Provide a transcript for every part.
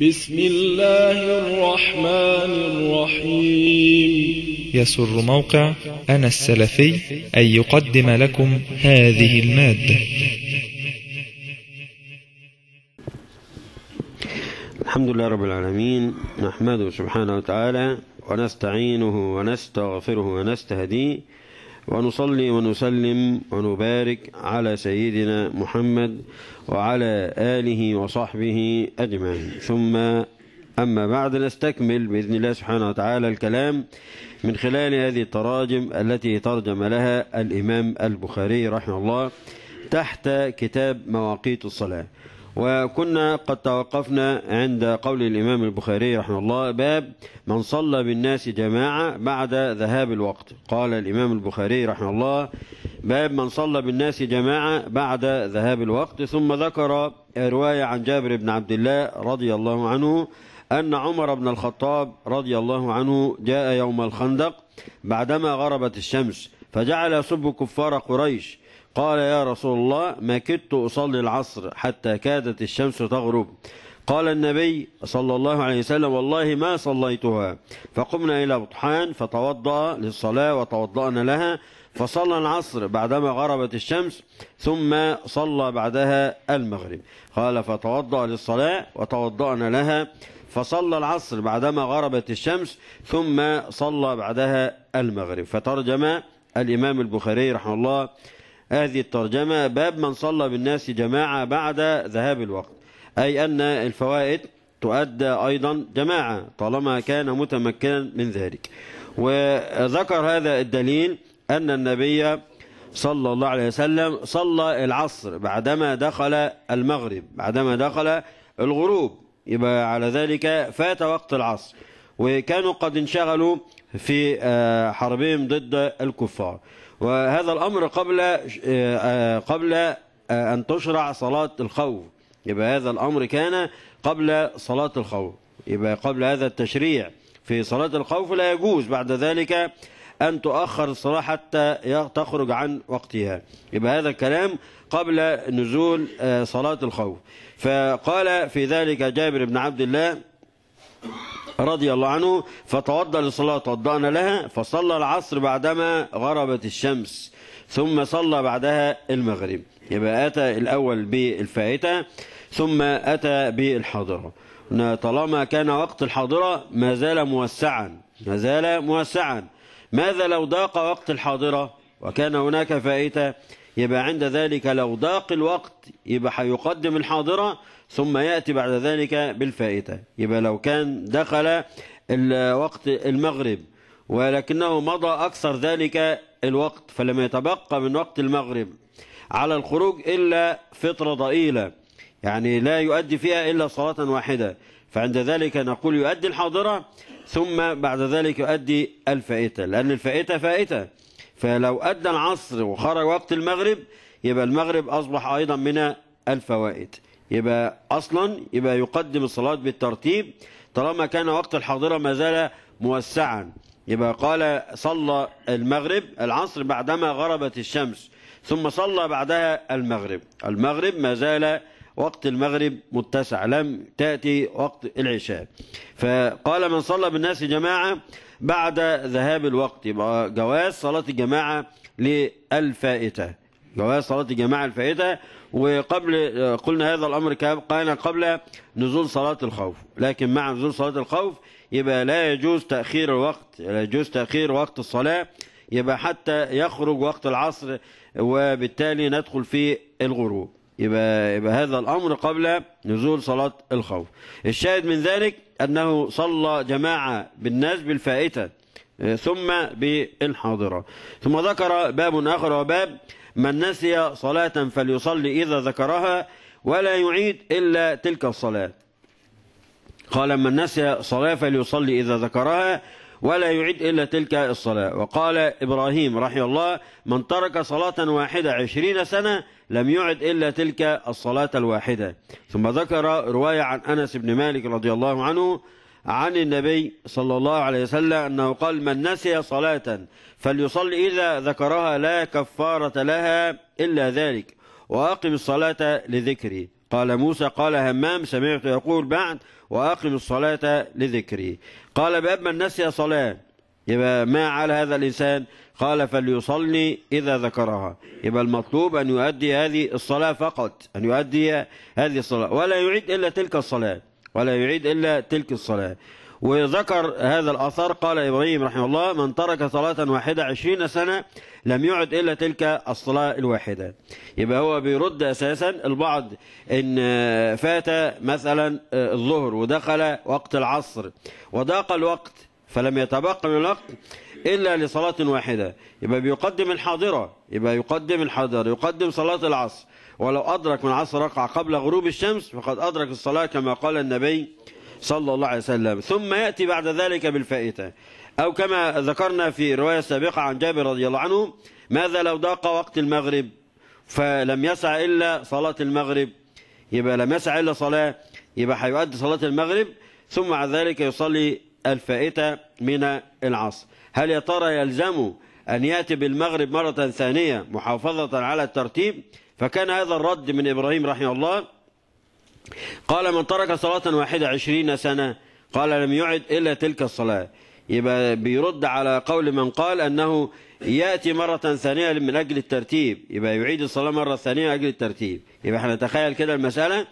بسم الله الرحمن الرحيم يسر موقع أنا السلفي أن يقدم لكم هذه المادة الحمد لله رب العالمين نحمده سبحانه وتعالى ونستعينه ونستغفره ونستهديه ونصلي ونسلم ونبارك على سيدنا محمد وعلى آله وصحبه أجمعين ثم أما بعد نستكمل بإذن الله سبحانه وتعالى الكلام من خلال هذه التراجم التي ترجم لها الإمام البخاري رحمه الله تحت كتاب مواقيت الصلاة وكنا قد توقفنا عند قول الإمام البخاري رحمه الله باب من صلى بالناس جماعة بعد ذهاب الوقت قال الإمام البخاري رحمه الله باب من صلى بالناس جماعة بعد ذهاب الوقت ثم ذكر رواية عن جابر بن عبد الله رضي الله عنه أن عمر بن الخطاب رضي الله عنه جاء يوم الخندق بعدما غربت الشمس فجعل يسب كفار قريش قال يا رسول الله ما كدت أصلي العصر حتى كادت الشمس تغرب قال النبي صلى الله عليه وسلم والله ما صليتها فقمنا إلى بطحان فتوضأ للصلاة وتوضأنا لها فصلى العصر بعدما غربت الشمس ثم صلى بعدها المغرب قال فتوضأ للصلاة وتوضأنا لها فصلى العصر بعدما غربت الشمس ثم صلى بعدها المغرب فترجم الإمام البخاري رحمه الله هذه الترجمة باب من صلى بالناس جماعة بعد ذهاب الوقت أي أن الفوائد تؤدى أيضا جماعة طالما كان متمكنا من ذلك وذكر هذا الدليل أن النبي صلى الله عليه وسلم صلى العصر بعدما دخل المغرب بعدما دخل الغروب يبقى على ذلك فات وقت العصر وكانوا قد انشغلوا في آه، حربهم ضد الكفار وهذا الأمر قبل آه، قبل آه، أن تشرع صلاة الخوف يبقى هذا الأمر كان قبل صلاة الخوف يبقى قبل هذا التشريع في صلاة الخوف لا يجوز بعد ذلك أن تؤخر الصلاة حتى تخرج عن وقتها يبقى هذا الكلام قبل نزول آه، صلاة الخوف فقال في ذلك جابر بن عبد الله رضي الله عنه فتوضأ للصلاة توضأنا لها فصلى العصر بعدما غربت الشمس ثم صلى بعدها المغرب يبقى أتى الأول بالفائتة ثم أتى بالحاضرة طالما كان وقت الحاضرة ما زال موسعا ما زال موسعا ماذا لو ضاق وقت الحاضرة وكان هناك فائتة يبقى عند ذلك لو ضاق الوقت يبقى هيقدم الحاضرة ثم يأتي بعد ذلك بالفائتة يبقى لو كان دخل وقت المغرب ولكنه مضى أكثر ذلك الوقت فلم يتبقى من وقت المغرب على الخروج إلا فترة ضئيلة يعني لا يؤدي فيها إلا صلاة واحدة فعند ذلك نقول يؤدي الحاضرة ثم بعد ذلك يؤدي الفائتة لأن الفائتة فائتة فلو أدى العصر وخرج وقت المغرب يبقى المغرب أصبح أيضا من الفوائد يبقى أصلا يبقى يقدم الصلاة بالترتيب طالما كان وقت الحاضرة ما زال موسعا يبقى قال صلى المغرب العصر بعدما غربت الشمس ثم صلى بعدها المغرب المغرب ما زال وقت المغرب متسع لم تأتي وقت العشاء فقال من صلى بالناس جماعة بعد ذهاب الوقت يبقى جواز صلاة الجماعة للفائتة جواز صلاة الجماعة الفائتة وقبل آه، قلنا هذا الأمر كان قبل نزول صلاة الخوف لكن مع نزول صلاة الخوف يبقى لا يجوز تأخير الوقت لا يجوز تأخير وقت الصلاة يبقى حتى يخرج وقت العصر وبالتالي ندخل في الغروب يبقى, يبقى هذا الأمر قبل نزول صلاة الخوف الشاهد من ذلك أنه صلى جماعة بالناس بالفائتة آه، ثم بالحاضرة ثم ذكر باب آخر وباب من نسي صلاة فليصلي إذا ذكرها ولا يعيد إلا تلك الصلاة قال من نسي صلاة فليصلي إذا ذكرها ولا يعيد إلا تلك الصلاة وقال إبراهيم رحمه الله من ترك صلاة واحدة عشرين سنة لم يعد إلا تلك الصلاة الواحدة ثم ذكر رواية عن أنس بن مالك رضي الله عنه عن النبي صلى الله عليه وسلم أنه قال من نسي صلاة فليصلي إذا ذكرها لا كفارة لها إلا ذلك وأقم الصلاة لذكري قال موسى قال همام سمعت يقول بعد وأقم الصلاة لذكري قال باب من نسي صلاة يبقى ما على هذا الإنسان قال فليصلي إذا ذكرها يبقى المطلوب أن يؤدي هذه الصلاة فقط أن يؤدي هذه الصلاة ولا يعيد إلا تلك الصلاة ولا يعيد إلا تلك الصلاة وذكر هذا الأثر قال إبراهيم رحمه الله من ترك صلاة واحدة عشرين سنة لم يعد إلا تلك الصلاة الواحدة يبقى هو بيرد أساسا البعض إن آه، فات مثلا آه، الظهر ودخل وقت العصر وضاق الوقت فلم يتبقى من الوقت إلا لصلاة واحدة يبقى بيقدم الحاضرة يبقى يقدم الحاضرة يقدم صلاة العصر ولو أدرك من عصر ركعة قبل غروب الشمس فقد أدرك الصلاة كما قال النبي صلى الله عليه وسلم ثم يأتي بعد ذلك بالفائتة أو كما ذكرنا في رواية سابقة عن جابر رضي الله عنه ماذا لو ضاق وقت المغرب فلم يسع إلا صلاة المغرب يبقى لم يسع إلا صلاة يبقى هيؤدي صلاة المغرب ثم بعد ذلك يصلي الفائتة من العصر هل يا ترى يلزم أن يأتي بالمغرب مرة ثانية محافظة على الترتيب فكان هذا الرد من إبراهيم رحمه الله قال من ترك صلاة واحدة عشرين سنة قال لم يعد إلا تلك الصلاة يبقى بيرد على قول من قال أنه يأتي مرة ثانية من أجل الترتيب يبقى يعيد الصلاة مرة ثانية أجل الترتيب يبقى احنا نتخيل كده المسألة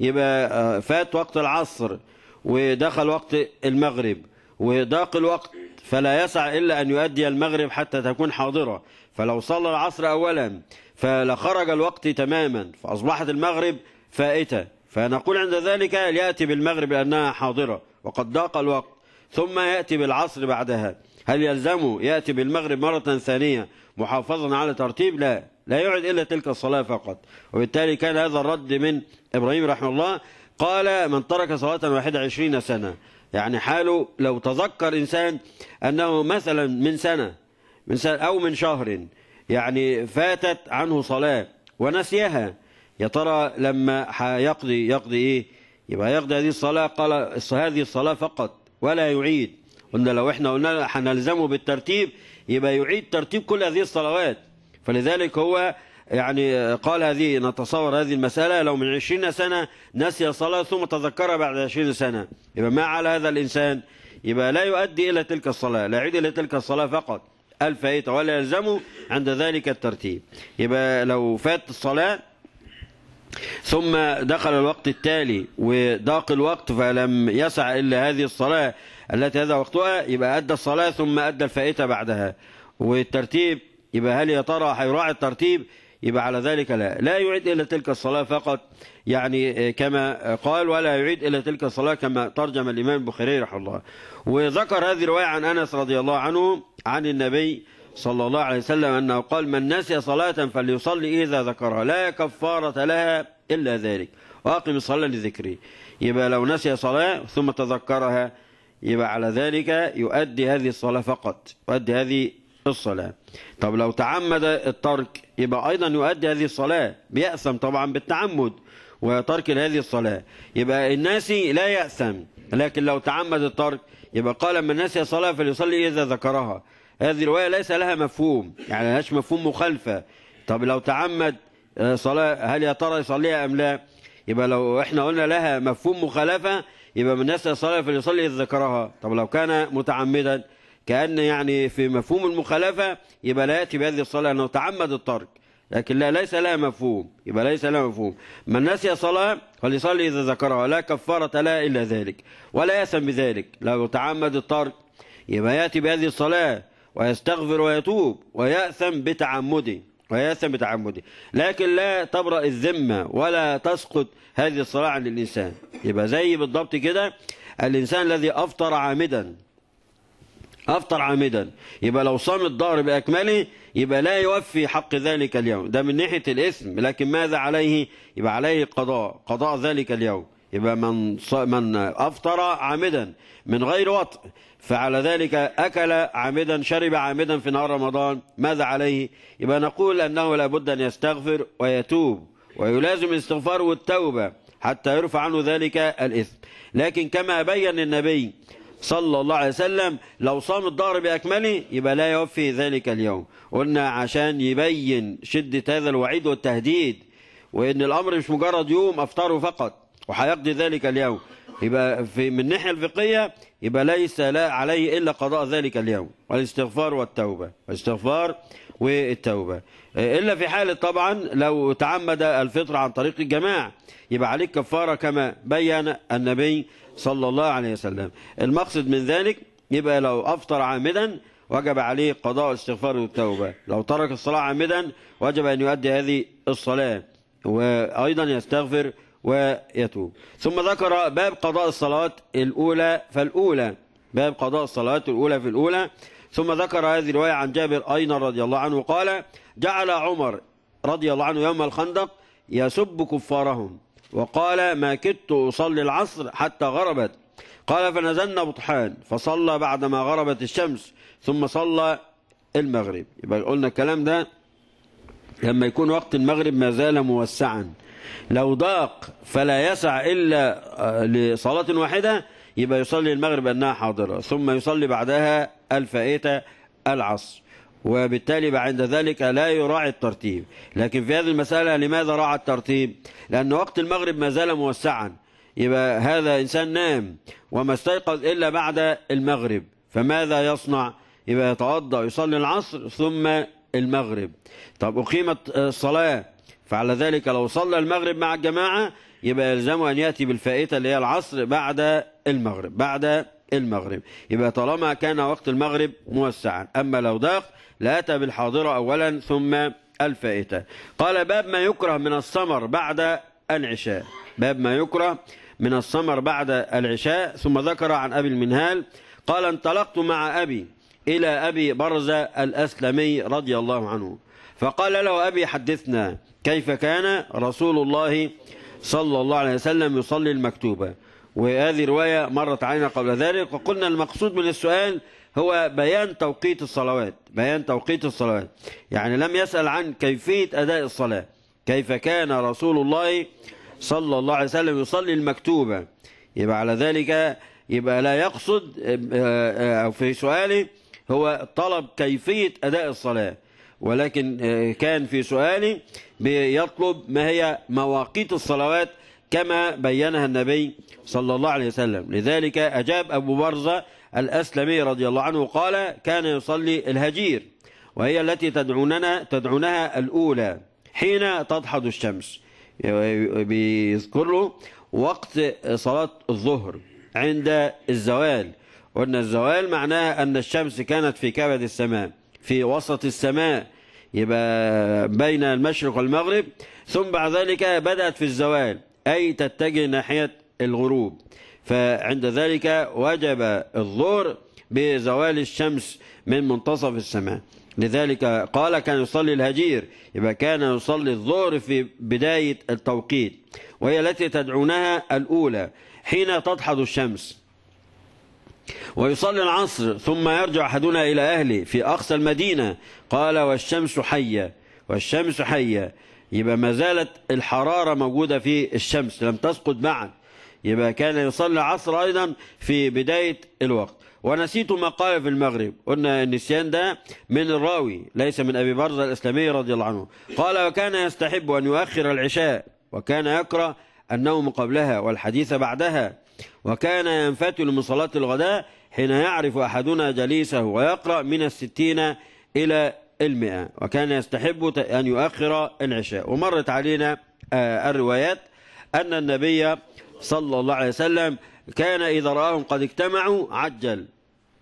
يبقى آه، فات وقت العصر ودخل وقت المغرب وضاق الوقت فلا يسع إلا أن يؤدي المغرب حتى تكون حاضرة فلو صلى العصر أولا فلخرج الوقت تماما فأصبحت المغرب فائتة فنقول عند ذلك يأتي بالمغرب لأنها حاضرة وقد ضاق الوقت ثم يأتي بالعصر بعدها هل يلزمه يأتي بالمغرب مرة ثانية محافظا على ترتيب لا لا يعد إلا تلك الصلاة فقط وبالتالي كان هذا الرد من إبراهيم رحمه الله قال من ترك صلاة واحدة عشرين سنة يعني حاله لو تذكر إنسان أنه مثلا من سنة, من سنة أو من شهر يعني فاتت عنه صلاة ونسيها يا ترى لما يقضي يقضي إيه يبقى يقضي هذه الصلاة قال هذه الصلاة فقط ولا يعيد قلنا لو احنا قلنا هنلزمه بالترتيب يبقى يعيد ترتيب كل هذه الصلوات فلذلك هو يعني قال هذه نتصور هذه المسألة لو من عشرين سنة نسي الصلاة ثم تذكرها بعد عشرين سنة يبقى ما على هذا الإنسان يبقى لا يؤدي إلى تلك الصلاة لا يعيد إلى تلك الصلاة فقط ألف إيه ولا يلزم عند ذلك الترتيب يبقى لو فات الصلاة ثم دخل الوقت التالي وضاق الوقت فلم يسع إلا هذه الصلاة التي هذا وقتها يبقى أدى الصلاة ثم أدى الفائتة بعدها والترتيب يبقى هل يا ترى هيراعي الترتيب يبقى على ذلك لا لا يعيد إلا تلك الصلاة فقط يعني آه، كما قال ولا يعيد إلا تلك الصلاة كما ترجم الإمام البخاري رحمه الله وذكر هذه الرواية عن أنس رضي الله عنه عن النبي صلى الله عليه وسلم أنه قال من نسي صلاة فليصلي إذا ذكرها لا كفارة لها إلا ذلك وأقم الصلاة لذكري يبقى لو نسي صلاة ثم تذكرها يبقى على ذلك يؤدي هذه الصلاة فقط يؤدي هذه الصلاة طب لو تعمد الترك يبقى أيضا يؤدي هذه الصلاة بيأثم طبعا بالتعمد وترك هذه الصلاة يبقى الناس لا يأثم لكن لو تعمد الترك يبقى قال من نسي صلاة فليصلي إذا ذكرها هذه الرواية ليس لها مفهوم يعني لهاش مفهوم مخالفة طب لو تعمد آه، صلاة هل يا ترى يصليها أم لا يبقى لو احنا قلنا لها مفهوم مخالفة يبقى من نسي صلاة فليصلي إذا ذكرها طب لو كان متعمدا كأن يعني في مفهوم المخالفة يبقى لا يأتي بهذه الصلاة أنه تعمد الترك لكن لا ليس لها مفهوم يبقى ليس لها مفهوم من نسي صلاة فليصلي إذا ذكرها لا كفارة لها إلا ذلك ولا يأثم بذلك لو تعمد الترك يبقى يأتي بهذه الصلاة ويستغفر ويتوب ويأثم بتعمده ويأثم بتعمده لكن لا تبرأ الذمة ولا تسقط هذه الصلاة عن الإنسان يبقى زي بالضبط كده الإنسان الذي أفطر عامدا أفطر عامدا يبقى لو صام الظهر بأكمله يبقى لا يوفي حق ذلك اليوم ده من ناحية الإثم لكن ماذا عليه يبقى عليه قضاء قضاء ذلك اليوم يبقى من من أفطر عامدا من غير وطء فعلى ذلك أكل عامدا شرب عامدا في نهار رمضان ماذا عليه يبقى نقول أنه لابد أن يستغفر ويتوب ويلازم الاستغفار والتوبة حتى يرفع عنه ذلك الإثم لكن كما بين النبي صلى الله عليه وسلم لو صام الظهر بأكمله يبقى لا يوفي ذلك اليوم قلنا عشان يبين شدة هذا الوعيد والتهديد وإن الأمر مش مجرد يوم أفطاره فقط وهيقضي ذلك اليوم يبقى في من الناحية الفقهية يبقى ليس لا عليه إلا قضاء ذلك اليوم والاستغفار والتوبة الاستغفار والتوبة إلا في حالة طبعا لو تعمد الفطر عن طريق الجماع يبقى عليك كفارة كما بين النبي صلى الله عليه وسلم المقصد من ذلك يبقى لو أفطر عامدا وجب عليه قضاء الاستغفار والتوبة لو ترك الصلاة عامدا وجب أن يؤدي هذه الصلاة وأيضا يستغفر ويتوب ثم ذكر باب قضاء الصلاة الأولى فالأولى باب قضاء الصلاة الأولى في الأولى ثم ذكر هذه الرواية عن جابر أيضا رضي الله عنه قال جعل عمر رضي الله عنه يوم الخندق يسب كفارهم وقال ما كدت أصلي العصر حتى غربت قال فنزلنا بطحان فصلى بعدما غربت الشمس ثم صلى المغرب يبقى قلنا الكلام ده لما يكون وقت المغرب ما زال موسعا لو ضاق فلا يسع إلا آه، لصلاة واحدة يبقى يصلي المغرب أنها حاضرة ثم يصلي بعدها الفائتة العصر وبالتالي بعد ذلك لا يراعي الترتيب لكن في هذه المسألة لماذا راعى الترتيب لأن وقت المغرب ما زال موسعا يبقى هذا إنسان نام وما استيقظ إلا بعد المغرب فماذا يصنع يبقى يتوضأ يصلي العصر ثم المغرب طب أقيمت الصلاة فعلى ذلك لو صلى المغرب مع الجماعة يبقى يلزمه أن يأتي بالفائتة اللي هي العصر بعد المغرب بعد المغرب يبقى طالما كان وقت المغرب موسعا أما لو ضاق الأتى بالحاضرة أولا ثم الفائتة قال باب ما يكره من الصمر بعد العشاء باب ما يكره من الصمر بعد العشاء ثم ذكر عن أبي المنهال قال انطلقت مع أبي إلى أبي برزة الأسلمي رضي الله عنه فقال له أبي حدثنا كيف كان رسول الله صلى الله عليه وسلم يصلي المكتوبة وهذه رواية مرت علينا قبل ذلك وقلنا المقصود من السؤال هو بيان توقيت الصلوات بيان توقيت الصلوات يعني لم يسأل عن كيفية أداء الصلاة كيف كان رسول الله صلى الله عليه وسلم يصلي المكتوبة يبقى على ذلك يبقى لا يقصد آه، آه، أو في سؤاله هو طلب كيفية أداء الصلاة ولكن آه، كان في سؤالي بيطلب ما هي مواقيت الصلوات كما بينها النبي صلى الله عليه وسلم لذلك أجاب أبو برزة الأسلمي رضي الله عنه قال كان يصلي الهجير وهي التي تدعوننا تدعونها الأولى حين تضحض الشمس بيذكر له وقت صلاة الظهر عند الزوال قلنا الزوال معناه أن الشمس كانت في كبد السماء في وسط السماء يبقى بين المشرق والمغرب ثم بعد ذلك بدأت في الزوال أي تتجه ناحية الغروب فعند ذلك وجب الظهر بزوال الشمس من منتصف السماء لذلك قال كان يصلي الهجير يبقى كان يصلي الظهر في بداية التوقيت وهي التي تدعونها الأولى حين تدحض الشمس ويصلي العصر ثم يرجع أحدنا إلى أهله في أقصى المدينة قال والشمس حية والشمس حية يبقى ما زالت الحرارة موجودة في الشمس لم تسقط بعد يبقى كان يصلي العصر أيضا في بداية الوقت ونسيت ما قال في المغرب قلنا النسيان ده من الراوي ليس من أبي برزة الإسلامي رضي الله عنه قال وكان يستحب أن يؤخر العشاء وكان يكره النوم قبلها والحديث بعدها وكان ينفتل من صلاة الغداء حين يعرف أحدنا جليسه ويقرأ من الستين إلى المئة وكان يستحب أن يؤخر العشاء ومرت علينا آه، الروايات أن النبي صلى الله عليه وسلم كان إذا رآهم قد اجتمعوا عجل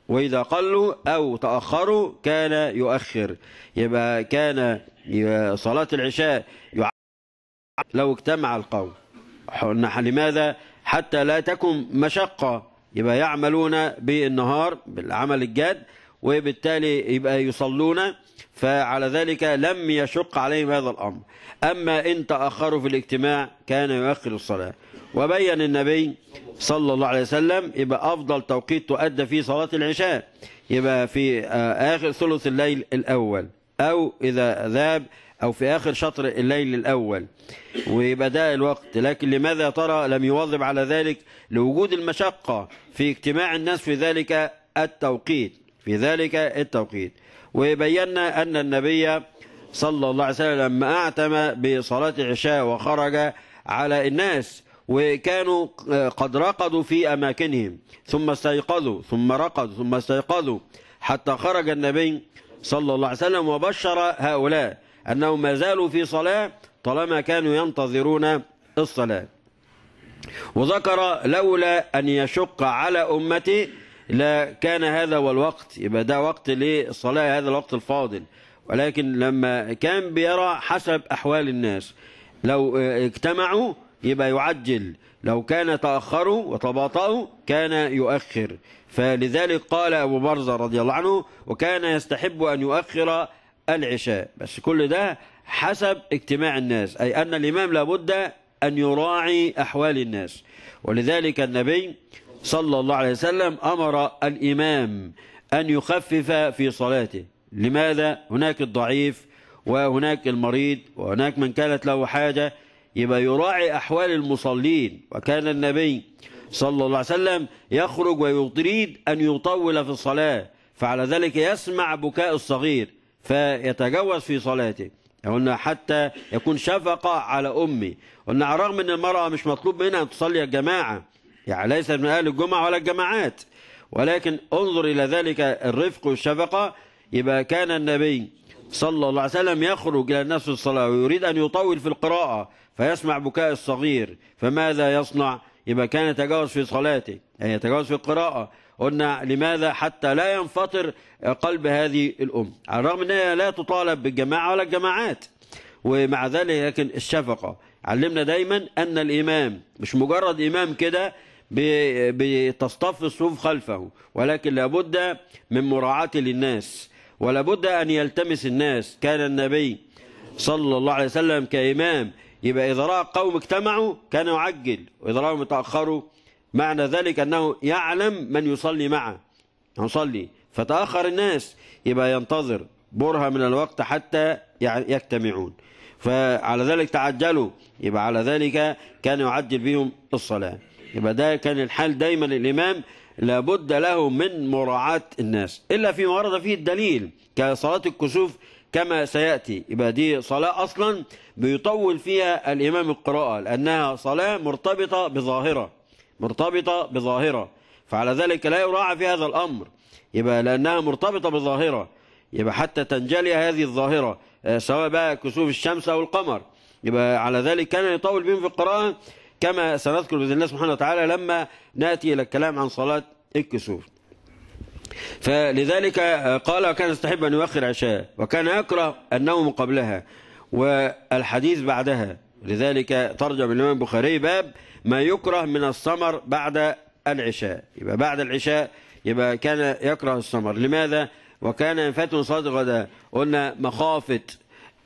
وإذا قلوا أو تأخروا كان يؤخر يبقى كان صلاة العشاء لو اجتمع القوم لماذا حتى لا تكن مشقة يبقى يعملون بالنهار بالعمل الجاد وبالتالي يبقى يصلون فعلى ذلك لم يشق عليهم هذا الأمر أما إن تأخروا في الاجتماع كان يؤخر الصلاة وبين النبي صلى الله عليه وسلم يبقى أفضل توقيت تؤدى فيه صلاة العشاء يبقى في آه، آخر ثلث الليل الأول أو إذا ذاب أو في آخر شطر الليل الأول ويبقى ده الوقت لكن لماذا ترى لم يواظب على ذلك لوجود المشقة في اجتماع الناس في ذلك التوقيت في ذلك التوقيت وبينا أن النبي صلى الله عليه وسلم لما أعتم بصلاة العشاء وخرج على الناس وكانوا قد رقدوا في أماكنهم ثم استيقظوا ثم رقدوا ثم استيقظوا حتى خرج النبي صلى الله عليه وسلم وبشر هؤلاء أنهم ما زالوا في صلاة طالما كانوا ينتظرون الصلاة وذكر لولا أن يشق على أمتي لا كان هذا هو الوقت يبقى ده وقت للصلاة هذا الوقت الفاضل ولكن لما كان بيرى حسب أحوال الناس لو اجتمعوا يبقى يعجل لو كان تأخروا وتباطؤوا كان يؤخر فلذلك قال أبو برزة رضي الله عنه وكان يستحب أن يؤخر العشاء بس كل ده حسب اجتماع الناس أي أن الإمام لابد أن يراعي أحوال الناس ولذلك النبي صلى الله عليه وسلم أمر الإمام أن يخفف في صلاته لماذا؟ هناك الضعيف وهناك المريض وهناك من كانت له حاجة يبقى يراعي أحوال المصلين وكان النبي صلى الله عليه وسلم يخرج ويريد أن يطول في الصلاة فعلى ذلك يسمع بكاء الصغير فيتجوز في صلاته قلنا حتى يكون شفقة على أمي قلنا على الرغم أن المرأة مش مطلوب منها أن تصلي الجماعة يعني ليس من أهل الجمعة ولا الجماعات ولكن انظر إلى ذلك الرفق والشفقة يبقى كان النبي صلى الله عليه وسلم يخرج إلى الناس في الصلاة ويريد أن يطول في القراءة فيسمع بكاء الصغير فماذا يصنع؟ يبقى كان يتجاوز في صلاته يعني يتجاوز في القراءة قلنا لماذا حتى لا ينفطر قلب هذه الأم على الرغم أنها لا تطالب بالجماعة ولا الجماعات ومع ذلك لكن الشفقة علمنا دايما أن الإمام مش مجرد إمام كده بتصطف الصفوف خلفه ولكن لابد من مراعاة للناس ولابد أن يلتمس الناس كان النبي صلى الله عليه وسلم كإمام يبقى إذا رأى قوم اجتمعوا كان يعجل وإذا رأوا تأخروا معنى ذلك أنه يعلم من يصلي معه يصلي فتأخر الناس يبقى ينتظر برهة من الوقت حتى يجتمعون فعلى ذلك تعجلوا يبقى على ذلك كان يعجل بهم الصلاة يبقى ده كان الحال دايما الإمام لابد له من مراعاة الناس إلا في ورد فيه الدليل كصلاة الكسوف كما سيأتي يبقى دي صلاة أصلا بيطول فيها الإمام القراءة لأنها صلاة مرتبطة بظاهرة مرتبطة بظاهرة فعلى ذلك لا يراعى في هذا الأمر يبقى لأنها مرتبطة بظاهرة يبقى حتى تنجلي هذه الظاهرة آه، سواء بقى كسوف الشمس أو القمر يبقى على ذلك كان يطول بهم في القراءة كما سنذكر بإذن الله سبحانه وتعالى لما نأتي إلى الكلام عن صلاة الكسوف فلذلك آه، قال وكان يستحب أن يؤخر عشاء وكان يكره النوم قبلها والحديث بعدها لذلك ترجم الإمام البخاري باب ما يكره من السمر بعد العشاء يبقى بعد العشاء يبقى كان يكره السمر لماذا وكان ينفته صلاة الغداء قلنا مخافة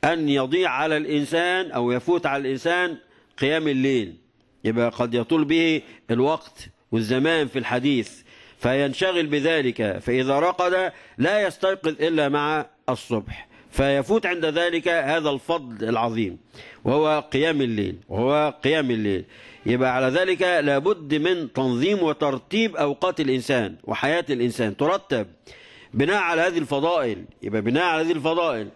أن يضيع على الإنسان أو يفوت على الإنسان قيام الليل يبقى قد يطول به الوقت والزمان في الحديث فينشغل بذلك فإذا رقد لا يستيقظ إلا مع الصبح فيفوت عند ذلك هذا الفضل العظيم وهو قيام الليل وهو قيام الليل يبقى على ذلك لابد من تنظيم وترتيب أوقات الإنسان وحياة الإنسان ترتب بناء على هذه الفضائل يبقى بناء على هذه الفضائل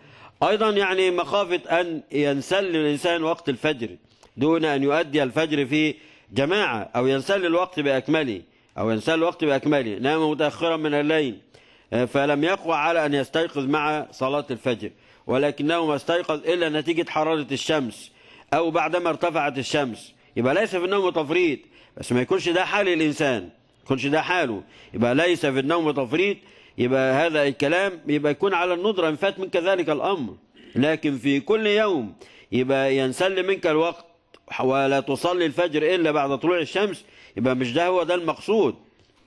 أيضا يعني مخافة أن ينسل الإنسان وقت الفجر دون أن يؤدي الفجر في جماعة أو ينسل الوقت بأكمله أو ينسل الوقت بأكمله نام متأخرا من الليل آه، فلم يقوى على أن يستيقظ مع صلاة الفجر ولكنه ما استيقظ إلا نتيجة حرارة الشمس أو بعدما ارتفعت الشمس يبقى ليس في النوم تفريط بس ما يكونش ده حال الإنسان يكونش ده حاله يبقى ليس في النوم تفريط يبقى هذا الكلام يبقى يكون على الندرة إن فات منك ذلك الأمر لكن في كل يوم يبقى ينسل منك الوقت ولا تصلي الفجر إلا بعد طلوع الشمس يبقى مش ده هو ده المقصود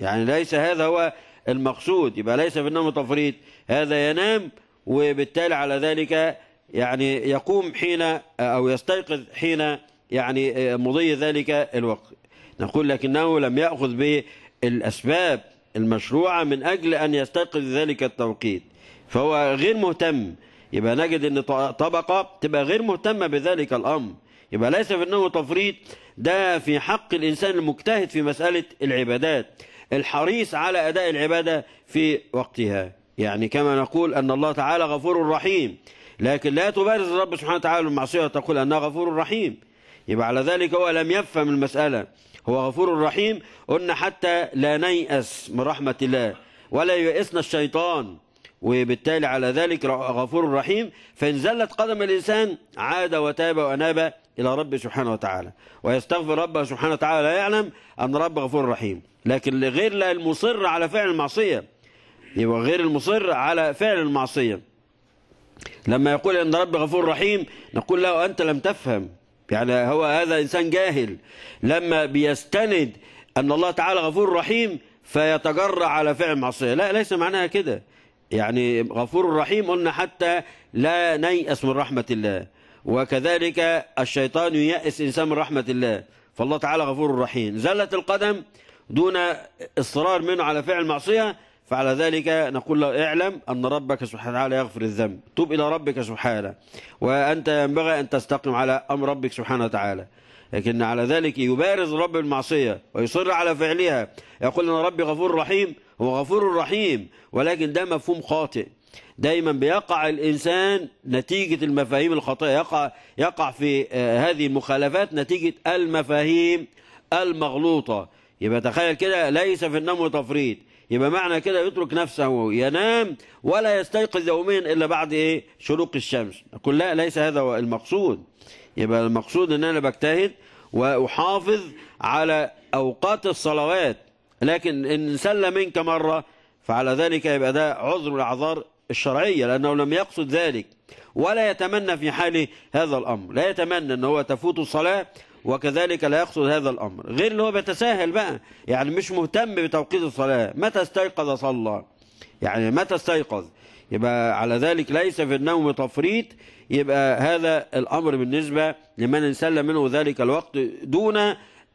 يعني ليس هذا هو المقصود يبقى ليس في النوم تفريط هذا ينام وبالتالي على ذلك يعني يقوم حين أو يستيقظ حين يعني آه، مضي ذلك الوقت نقول لكنه لم يأخذ بالأسباب المشروعة من أجل أن يستيقظ ذلك التوقيت فهو غير مهتم يبقى نجد أن طبقة تبقى غير مهتمة بذلك الأمر يبقى ليس في النوم تفريط ده في حق الإنسان المجتهد في مسألة العبادات الحريص على أداء العبادة في وقتها يعني كما نقول أن الله تعالى غفور رحيم لكن لا تبارز الرب سبحانه وتعالى المعصية تقول أنه غفور رحيم يبقى على ذلك هو لم يفهم المسألة هو غفور رحيم قلنا حتى لا نيأس من رحمة الله ولا ييأسنا الشيطان وبالتالي على ذلك غفور رحيم فإن زلت قدم الإنسان عاد وتاب وأناب إلى ربه سبحانه وتعالى ويستغفر ربه سبحانه وتعالى لا يعلم أن ربه غفور رحيم لكن لغير المصر على فعل المعصية يبقى غير المصر على فعل المعصية لما يقول أن ربي غفور رحيم نقول له أنت لم تفهم يعني هو هذا إنسان جاهل لما بيستند أن الله تعالى غفور رحيم فيتجرع على فعل معصية لا ليس معناها كده يعني غفور رحيم قلنا حتى لا نيأس من رحمة الله وكذلك الشيطان يأس إنسان من رحمة الله فالله تعالى غفور رحيم زلت القدم دون اصرار منه على فعل معصية فعلى ذلك نقول له اعلم أن ربك سبحانه وتعالى يغفر الذنب توب إلى ربك سبحانه وأنت ينبغي أن تستقم على أمر ربك سبحانه وتعالى لكن على ذلك يبارز رب المعصية ويصر على فعلها يقول أن ربي غفور رحيم هو غفور رحيم ولكن ده مفهوم خاطئ دايما بيقع الإنسان نتيجة المفاهيم الخاطئة يقع, يقع في آه، هذه المخالفات نتيجة المفاهيم المغلوطة يبقى تخيل كده ليس في النوم تفريط يبقى معنى كده يترك نفسه ينام ولا يستيقظ يوميا إلا بعد إيه شروق الشمس كلها ليس هذا هو المقصود يبقى المقصود أن أنا بجتهد وأحافظ على أوقات الصلوات لكن إن سلم منك مرة فعلى ذلك يبقى ده عذر الأعذار الشرعية لأنه لم يقصد ذلك ولا يتمنى في حاله هذا الأمر لا يتمنى أن هو تفوت الصلاة وكذلك لا يقصد هذا الأمر غير اللي هو بيتساهل بقى يعني مش مهتم بتوقيت الصلاة متى استيقظ صلى يعني متى استيقظ يبقى على ذلك ليس في النوم تفريط يبقى هذا الأمر بالنسبة لمن انسلم منه ذلك الوقت دون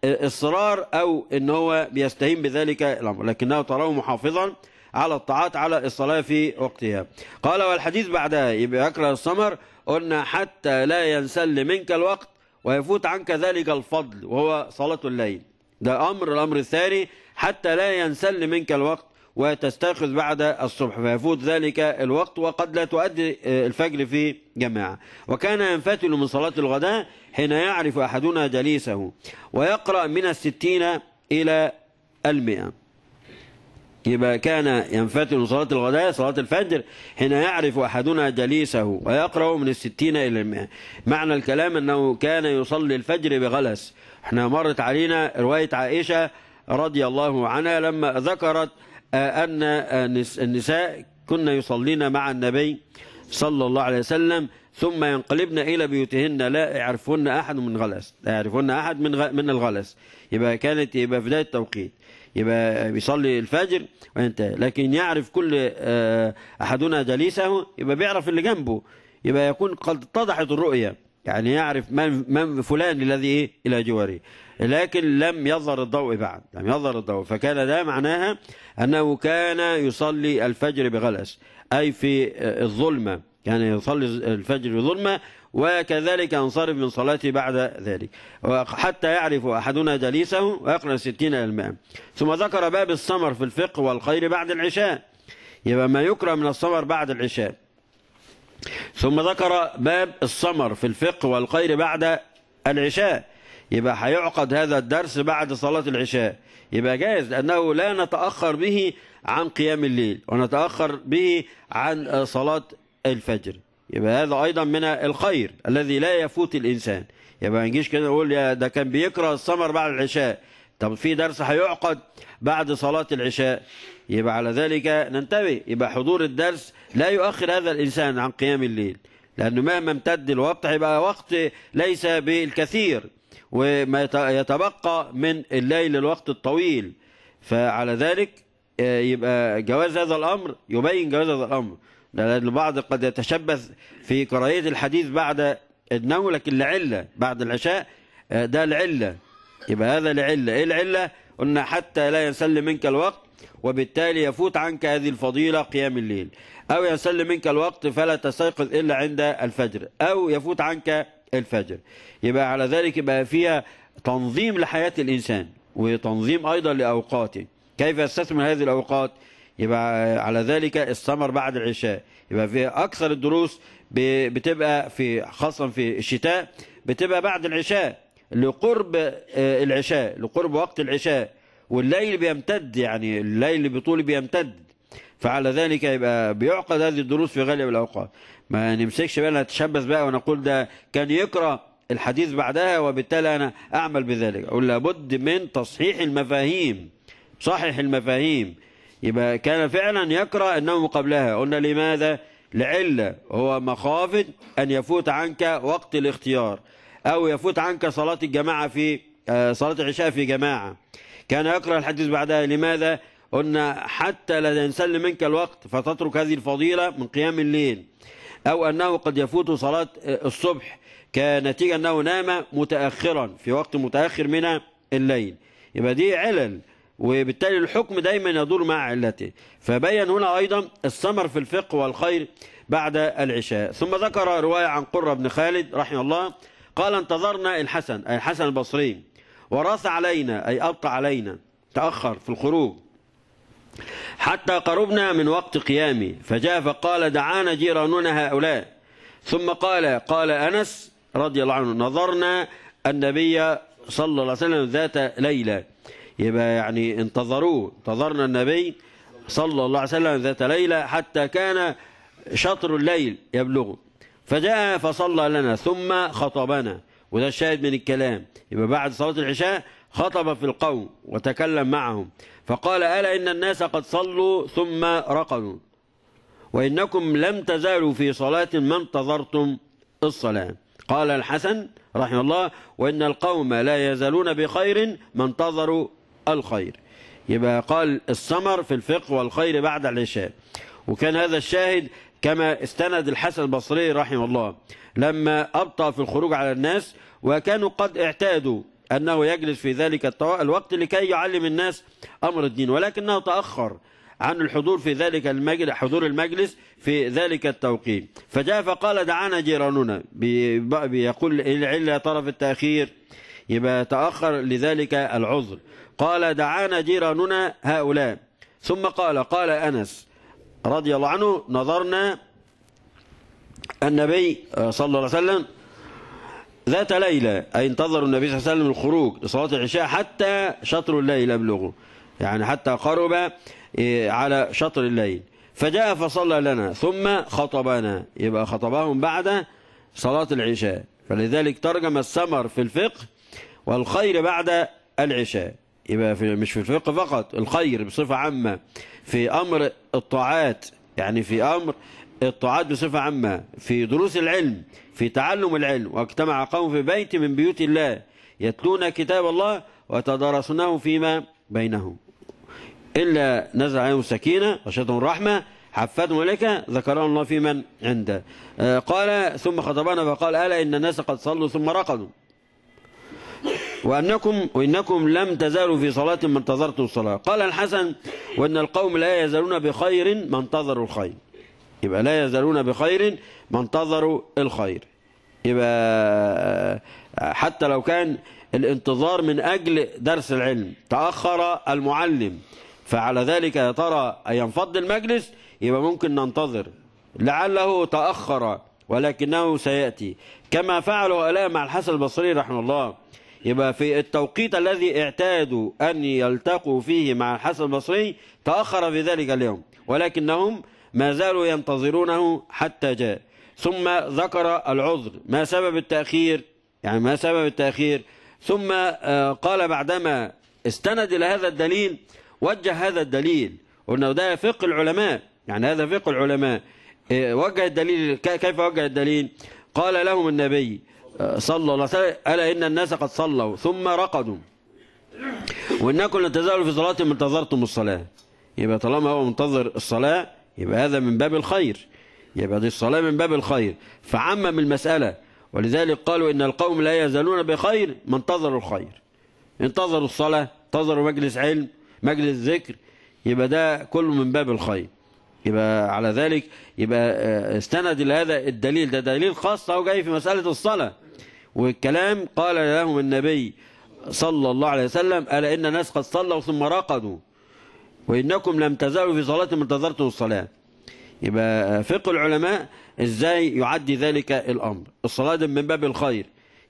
إصرار أو إن هو بيستهين بذلك الأمر لكنه تراه محافظا على الطاعات على الصلاة في وقتها قال والحديث بعدها يبقى يكره السمر قلنا حتى لا ينسل منك الوقت ويفوت عنك ذلك الفضل وهو صلاة الليل ده أمر الأمر الثاني حتى لا ينسل منك الوقت وتستيقظ بعد الصبح فيفوت ذلك الوقت وقد لا تؤدي الفجر في جماعة وكان ينفتل من صلاة الغداء حين يعرف أحدنا جليسه ويقرأ من الستين إلى المئة يبقى كان ينفتل صلاة الغداء صلاة الفجر حين يعرف أحدنا جليسه ويقرأ من الستين إلى المئة معنى الكلام أنه كان يصلي الفجر بغلس احنا مرت علينا رواية عائشة رضي الله عنها لما ذكرت آه، أن آه، النساء كنا يصلين مع النبي صلى الله عليه وسلم ثم ينقلبن إلى بيوتهن لا يعرفون أحد من غلس لا يعرفون أحد من من الغلس يبقى كانت يبقى في ذات التوقيت يبقى بيصلي الفجر وانت لكن يعرف كل آه، احدنا جليسه يبقى بيعرف اللي جنبه يبقى يكون قد اتضحت الرؤيه يعني يعرف من من فلان الذي ايه الى جواره لكن لم يظهر الضوء بعد لم يظهر الضوء فكان ده معناها انه كان يصلي الفجر بغلس اي في آه، الظلمه كان يعني يصلي الفجر بظلمه وكذلك ينصرف من صلاته بعد ذلك حتى يعرف أحدنا جليسه ويقرأ ستين الماء ثم ذكر باب السمر في الفقه والخير بعد العشاء يبقى ما يكره من السمر بعد العشاء ثم ذكر باب السمر في الفقه والخير بعد العشاء يبقى هيعقد هذا الدرس بعد صلاة العشاء يبقى جائز لأنه لا نتأخر به عن قيام الليل ونتأخر به عن صلاة الفجر يبقى هذا أيضا من الخير الذي لا يفوت الإنسان يبقى ما نجيش كده نقول يا ده كان بيقرأ السمر بعد العشاء طب في درس هيعقد بعد صلاة العشاء يبقى على ذلك ننتبه يبقى حضور الدرس لا يؤخر هذا الإنسان عن قيام الليل لأنه مهما امتد الوقت هيبقى وقت ليس بالكثير وما يتبقى من الليل الوقت الطويل فعلى ذلك آه، يبقى جواز هذا الأمر يبين جواز هذا الأمر البعض قد يتشبث في كراهية الحديث بعد النوم لكن لعلة بعد العشاء آه، ده لعلة يبقى هذا لعلة إيه العلة؟ قلنا حتى لا ينسل منك الوقت وبالتالي يفوت عنك هذه الفضيلة قيام الليل أو ينسل منك الوقت فلا تستيقظ إلا عند الفجر أو يفوت عنك الفجر يبقى على ذلك يبقى فيها تنظيم لحياة الإنسان وتنظيم أيضا لأوقاته كيف يستثمر هذه الأوقات؟ يبقى على ذلك السمر بعد العشاء يبقى في اكثر الدروس بتبقى في خاصه في الشتاء بتبقى بعد العشاء لقرب آه، العشاء لقرب وقت العشاء والليل بيمتد يعني الليل بطول بيمتد فعلى ذلك يبقى بيعقد هذه الدروس في غالب الاوقات ما نمسكش بقى نتشبث بقى ونقول ده كان يقرا الحديث بعدها وبالتالي انا اعمل بذلك اقول لابد من تصحيح المفاهيم صحح المفاهيم يبقى كان فعلا يكره النوم قبلها قلنا لماذا لعلة هو مخافة أن يفوت عنك وقت الاختيار أو يفوت عنك صلاة الجماعة في آه، صلاة العشاء في جماعة كان يكره الحديث بعدها لماذا قلنا حتى لا ينسل منك الوقت فتترك هذه الفضيلة من قيام الليل أو أنه قد يفوت صلاة آه، الصبح كنتيجة أنه نام متأخرا في وقت متأخر من الليل يبقى دي علل وبالتالي الحكم دايما يدور مع علته فبين هنا أيضا الثمر في الفقه والخير بعد العشاء ثم ذكر رواية عن قرة بن خالد رحمه الله قال انتظرنا الحسن أي الحسن البصري وراس علينا أي أبقى علينا تأخر في الخروج حتى قربنا من وقت قيامه فجاء فقال دعانا جيراننا هؤلاء ثم قال قال أنس رضي الله عنه نظرنا النبي صلى الله عليه وسلم ذات ليلة يبقى يعني انتظروه انتظرنا النبي صلى الله عليه وسلم ذات ليلة حتى كان شطر الليل يبلغه فجاء فصلى لنا ثم خطبنا وده الشاهد من الكلام يبقى بعد صلاة العشاء خطب في القوم وتكلم معهم فقال ألا إن الناس قد صلوا ثم رقدوا وإنكم لم تزالوا في صلاة ما انتظرتم الصلاة قال الحسن رحمه الله وإن القوم لا يزالون بخير ما انتظروا الخير يبقى قال السمر في الفقه والخير بعد العشاء وكان هذا الشاهد كما استند الحسن البصري رحمه الله لما أبطأ في الخروج على الناس وكانوا قد اعتادوا أنه يجلس في ذلك الوقت لكي يعلم الناس أمر الدين ولكنه تأخر عن الحضور في ذلك المجلس حضور المجلس في ذلك التوقيت فجاء فقال دعانا جيراننا بيقول العلة طرف التأخير يبقى تأخر لذلك العذر قال دعانا جيراننا هؤلاء ثم قال قال أنس رضي الله عنه نظرنا النبي آه، صلى الله عليه وسلم ذات ليلة أي انتظروا النبي صلى الله عليه وسلم الخروج لصلاة العشاء حتى شطر الليل أبلغه يعني حتى قرب آه، على شطر الليل فجاء فصلى لنا ثم خطبنا يبقى خطبهم بعد صلاة العشاء فلذلك ترجم السمر في الفقه والخير بعد العشاء يبقى في مش في الفقه فقط الخير بصفة عامة في أمر الطاعات يعني في أمر الطاعات بصفة عامة في دروس العلم في تعلم العلم واجتمع قوم في بيت من بيوت الله يتلون كتاب الله وتدارسونه فيما بينهم إلا نزل عليهم السكينة غشيتهم الرحمة حفتهم ملكة ذكرهم الله في من عنده آه، قال ثم خطبنا فقال ألا إن الناس قد صلوا ثم رقدوا وأنكم, وإنكم لم تزالوا في صلاة ما انتظرتم الصلاة قال الحسن وإن القوم لا يزالون بخير ما انتظروا الخير يبقى لا يزالون بخير ما انتظروا الخير يبقى آه، حتى لو كان الانتظار من أجل درس العلم تأخر المعلم فعلى ذلك يا ترى ينفض المجلس يبقى ممكن ننتظر لعله تأخر ولكنه سيأتي كما فعل هؤلاء مع الحسن البصري رحمه الله يبقى في التوقيت الذي اعتادوا أن يلتقوا فيه مع الحسن البصري تأخر في ذلك اليوم ولكنهم ما زالوا ينتظرونه حتى جاء ثم ذكر العذر ما سبب التأخير يعني ما سبب التأخير ثم آه، قال بعدما استند إلى هذا الدليل وجه هذا الدليل قلنا ده فقه العلماء يعني هذا فقه العلماء آه، وجه الدليل كيف وجه الدليل قال لهم النبي صلى الله عليه وسلم ألا إن الناس قد صلوا ثم رقدوا وإنكم لتزالوا في صلاة ما انتظرتم الصلاة يبقى طالما هو منتظر الصلاة يبقى هذا من باب الخير يبقى دي الصلاة من باب الخير فعمم المسألة ولذلك قالوا إن القوم لا يزالون بخير ما انتظروا الخير انتظروا الصلاة انتظروا مجلس علم مجلس ذكر يبقى ده كله من باب الخير يبقى على ذلك يبقى آه، استند لهذا الدليل ده دليل خاص أو جاي في مسألة الصلاة والكلام قال لهم النبي صلى الله عليه وسلم ألا إن الناس قد صلوا ثم رقدوا وإنكم لم تزالوا في صلاة ما انتظرتم الصلاة يبقى فقه العلماء إزاي يعدي ذلك الأمر الصلاة من باب الخير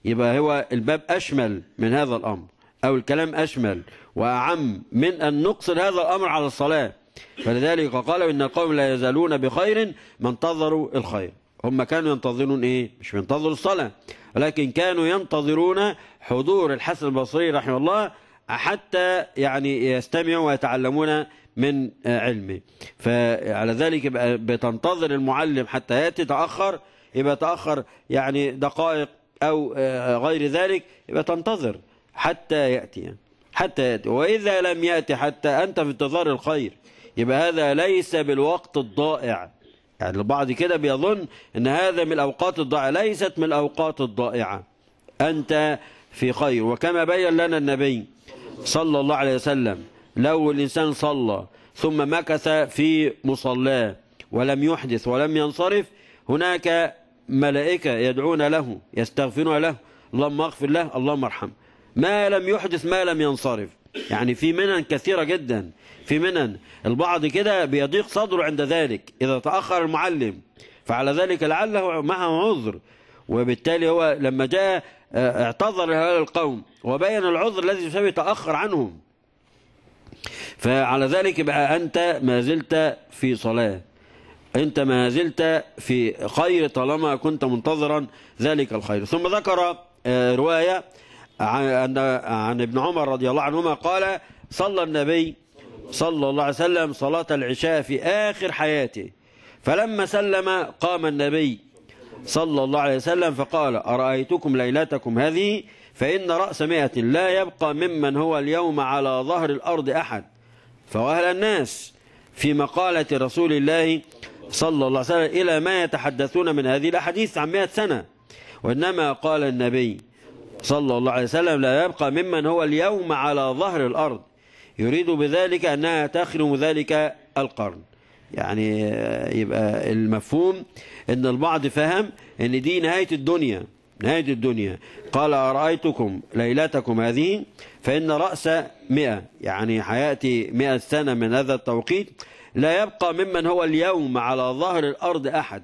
يبقى هو الباب أشمل من هذا الأمر أو الكلام أشمل وأعم من أن نقصر هذا الأمر على الصلاة فلذلك قالوا إن القوم لا يزالون بخير ما انتظروا الخير هم كانوا ينتظرون إيه مش بينتظروا الصلاة ولكن كانوا ينتظرون حضور الحسن البصري رحمه الله حتى يعني يستمعوا ويتعلمون من علمه فعلى ذلك بتنتظر المعلم حتى يأتي تأخر يبقى تأخر يعني دقائق أو آه، غير ذلك يبقى تنتظر حتى يأتي يعني حتى يأتي وإذا لم يأتي حتى أنت في انتظار الخير يبقى هذا ليس بالوقت الضائع يعني البعض كده بيظن ان هذا من الأوقات الضائعة ليست من الأوقات الضائعة أنت في خير وكما بين لنا النبي صلى الله عليه وسلم لو الإنسان صلى ثم مكث في مصلاه ولم يحدث ولم ينصرف هناك ملائكة يدعون له يستغفرون له اللهم اغفر له اللهم ارحمه ما لم يحدث ما لم ينصرف يعني في منن كثيرة جدا في منن البعض كده بيضيق صدره عند ذلك إذا تأخر المعلم فعلى ذلك لعله معه عذر وبالتالي هو لما جاء آه، اعتذر لهذا القوم وبين العذر الذي يسوي تأخر عنهم فعلى ذلك بقى أنت ما زلت في صلاة أنت ما زلت في خير طالما كنت منتظرا ذلك الخير ثم ذكر آه، رواية عن, عن ابن عمر رضي الله عنهما قال صلى النبي صلى الله عليه وسلم صلاة العشاء في آخر حياته فلما سلم قام النبي صلى الله عليه وسلم فقال أرأيتكم ليلتكم هذه فإن رأس مئة لا يبقى ممن هو اليوم على ظهر الأرض أحد فوهل الناس في مقالة رسول الله صلى الله عليه وسلم إلى ما يتحدثون من هذه الأحاديث عن مئة سنة وإنما قال النبي صلى الله عليه وسلم لا يبقى ممن هو اليوم على ظهر الأرض يريد بذلك أنها تخرم ذلك القرن يعني يبقى المفهوم أن البعض فهم أن دي نهاية الدنيا نهاية الدنيا قال أرأيتكم ليلتكم هذه فإن رأس مئة يعني حياتي مئة سنة من هذا التوقيت لا يبقى ممن هو اليوم على ظهر الأرض أحد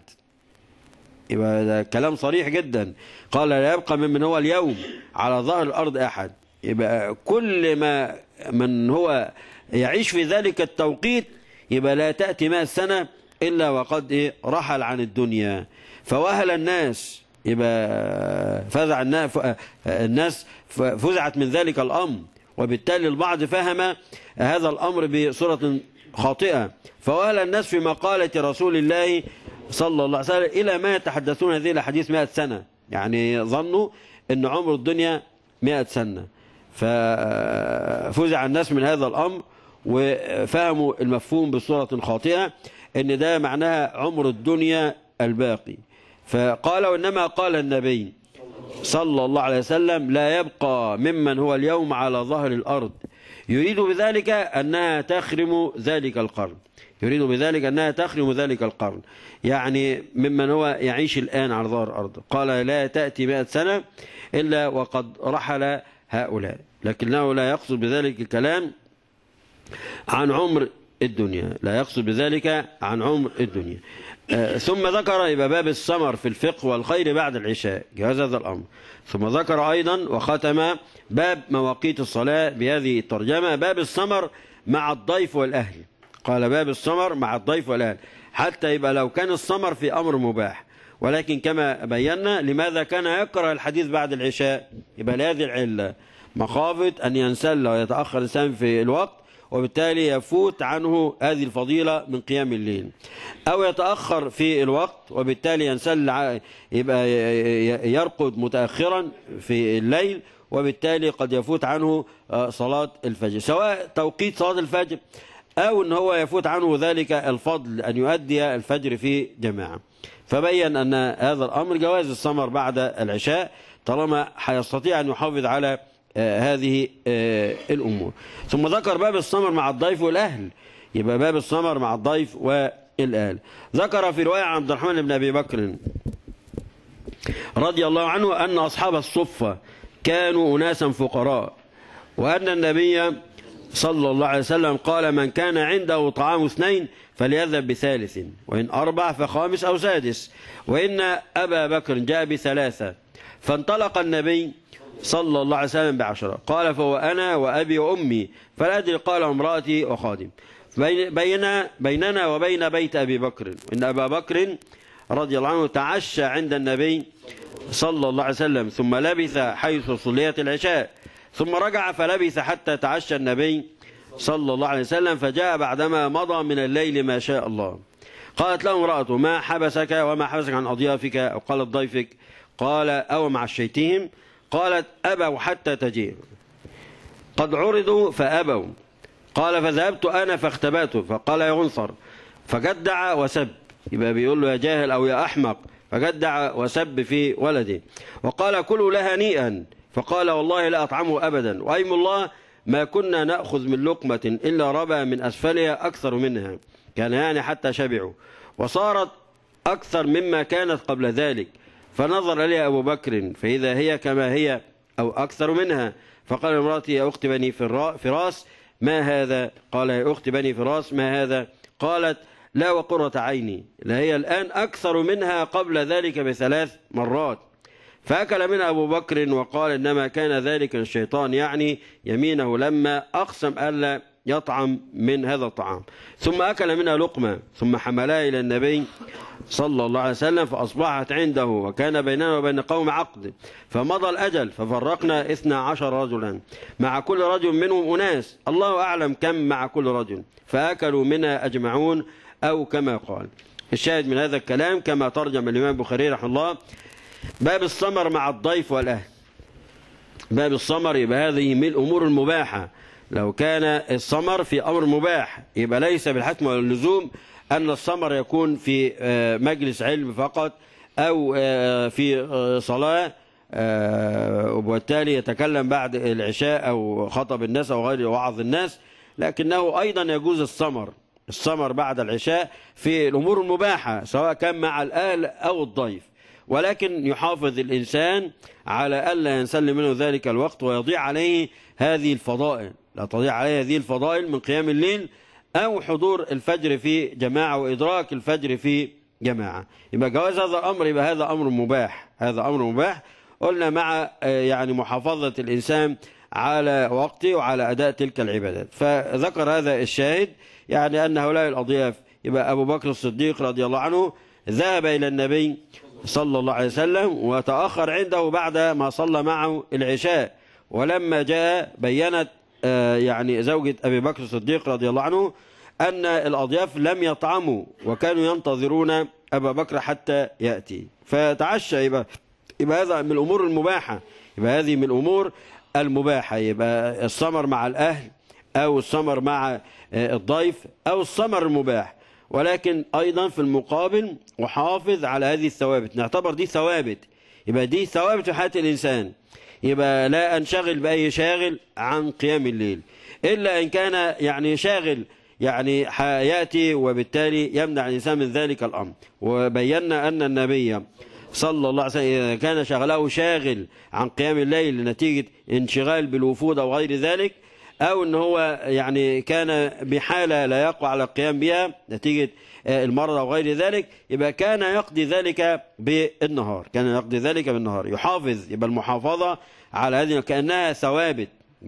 يبقى ده كلام صريح جدا قال لا يبقى ممن هو اليوم على ظهر الأرض أحد يبقى كل ما من هو يعيش في ذلك التوقيت يبقى لا تأتي ما سنه إلا وقد إيه رحل عن الدنيا فوهل الناس يبقى فزع الناس فزعت من ذلك الأمر وبالتالي البعض فهم هذا الأمر بصورة خاطئة فوهل الناس في مقالة رسول الله صلى الله عليه وسلم إلى ما يتحدثون هذه الأحاديث 100 سنة يعني ظنوا أن عمر الدنيا 100 سنة ففزع الناس من هذا الأمر وفهموا المفهوم بصورة خاطئة أن ده معناها عمر الدنيا الباقي فقال وإنما قال النبي صلى الله عليه وسلم لا يبقى ممن هو اليوم على ظهر الأرض يريد بذلك أنها تخرم ذلك القرن يريد بذلك أنها تخرم ذلك القرن يعني ممن هو يعيش الآن على ظهر الأرض قال لا تأتي مئة سنة إلا وقد رحل هؤلاء لكنه لا يقصد بذلك الكلام عن عمر الدنيا لا يقصد بذلك عن عمر الدنيا آه ثم ذكر يبقى باب السمر في الفقه والخير بعد العشاء جهاز هذا الأمر ثم ذكر أيضا وختم باب مواقيت الصلاة بهذه الترجمة باب السمر مع الضيف والأهل قال باب السمر مع الضيف والأهل حتى يبقى لو كان السمر في أمر مباح ولكن كما بينا لماذا كان يكره الحديث بعد العشاء يبقى لهذه العلة مخافة أن ينسل ويتأخر الإنسان في الوقت وبالتالي يفوت عنه هذه الفضيلة من قيام الليل أو يتأخر في الوقت وبالتالي ينسل يبقى يرقد متأخرا في الليل وبالتالي قد يفوت عنه آه، صلاة الفجر سواء توقيت صلاة الفجر أو أن هو يفوت عنه ذلك الفضل أن يؤدي الفجر في جماعة فبين أن هذا الأمر جواز السمر بعد العشاء طالما هيستطيع أن يحافظ على آه، هذه آه، الأمور ثم ذكر باب السمر مع الضيف والأهل يبقى باب السمر مع الضيف والأهل ذكر في رواية عبد الرحمن بن أبي بكر رضي الله عنه أن أصحاب الصفة كانوا أناسا فقراء وأن النبي صلى الله عليه وسلم قال من كان عنده طعام اثنين فليذهب بثالث وإن أربع فخامس أو سادس وإن أبا بكر جاء بثلاثة فانطلق النبي صلى الله عليه وسلم بعشرة قال فهو أنا وأبي وأمي فلا أدري قال امرأتي وخادم بين بيننا وبين بيت أبي بكر إن أبا بكر رضي الله عنه تعشى عند النبي صلى الله عليه وسلم ثم لبث حيث صليت العشاء ثم رجع فلبث حتى تعشى النبي صلى الله عليه وسلم فجاء بعدما مضى من الليل ما شاء الله قالت له امرأته ما حبسك وما حبسك عن أضيافك أو قالت ضيفك قال أو مع الشيتهم قالت أبوا حتى تجيء قد عرضوا فأبوا قال فذهبت أنا فاختبأت فقال يا غنصر فجدع وسب يبقى بيقول له يا جاهل أو يا أحمق فجدع وسب في ولده وقال كلوا لها هنيئا فقال والله لا أطعمه أبدا وأيم الله ما كنا نأخذ من لقمة إلا ربى من أسفلها أكثر منها كان يعني حتى شبعوا وصارت أكثر مما كانت قبل ذلك فنظر إليها أبو بكر فإذا هي كما هي أو أكثر منها فقال امرأتي يا أخت بني فراس ما هذا قال يا أخت بني فراس ما هذا قالت لا وقرة عيني لا هي الآن أكثر منها قبل ذلك بثلاث مرات فأكل منها أبو بكر وقال إنما كان ذلك الشيطان يعني يمينه لما أقسم ألا يطعم من هذا الطعام ثم أكل منها لقمة ثم حملها إلى النبي صلى الله عليه وسلم فأصبحت عنده وكان بيننا وبين قوم عقد فمضى الأجل ففرقنا إثنى عشر رجلا مع كل رجل منهم أناس الله أعلم كم مع كل رجل فأكلوا منها أجمعون أو كما قال الشاهد من هذا الكلام كما ترجم الإمام البخاري رحمه الله باب السمر مع الضيف والأهل باب السمر يبقى هذه من الأمور المباحة لو كان السمر في أمر مباح يبقى ليس بالحتم واللزوم أن السمر يكون في آه، مجلس علم فقط أو آه، في آه، صلاة وبالتالي يتكلم بعد العشاء أو خطب الناس أو غير وعظ الناس لكنه أيضا يجوز السمر السمر بعد العشاء في الأمور المباحة سواء كان مع الأهل أو الضيف ولكن يحافظ الإنسان على ألا ينسلم منه ذلك الوقت ويضيع عليه هذه الفضائل لا تضيع عليه هذه الفضائل من قيام الليل أو حضور الفجر في جماعة وإدراك الفجر في جماعة يبقى جواز هذا الأمر يبقى هذا أمر مباح هذا أمر مباح قلنا مع آه، يعني محافظة الإنسان على وقته وعلى أداء تلك العبادات فذكر هذا الشاهد يعني أن هؤلاء الأضياف يبقى أبو بكر الصديق رضي الله عنه ذهب إلى النبي صلى الله عليه وسلم وتأخر عنده بعد ما صلى معه العشاء ولما جاء بينت آه، يعني زوجة أبي بكر الصديق رضي الله عنه أن الأضياف لم يطعموا وكانوا ينتظرون أبا بكر حتى يأتي فتعشى يبقى, يبقى هذا من الأمور المباحة يبقى هذه من الأمور المباحة يبقى السمر مع الأهل أو السمر مع آه، الضيف أو السمر المباح ولكن أيضا في المقابل أحافظ على هذه الثوابت نعتبر دي ثوابت يبقى دي ثوابت في حياة الإنسان يبقى لا أنشغل بأي شاغل عن قيام الليل إلا إن كان يعني شاغل يعني يأتي وبالتالي يمنع الإنسان من ذلك الأمر وبينا أن النبي صلى الله عليه وسلم إذا كان شغله شاغل عن قيام الليل نتيجة انشغال بالوفود أو غير ذلك أو أن هو يعني كان بحالة لا يقوى على القيام بها نتيجة آه، المرض أو غير ذلك يبقى كان يقضي ذلك بالنهار كان يقضي ذلك بالنهار يحافظ يبقى المحافظة على هذه كأنها ثوابت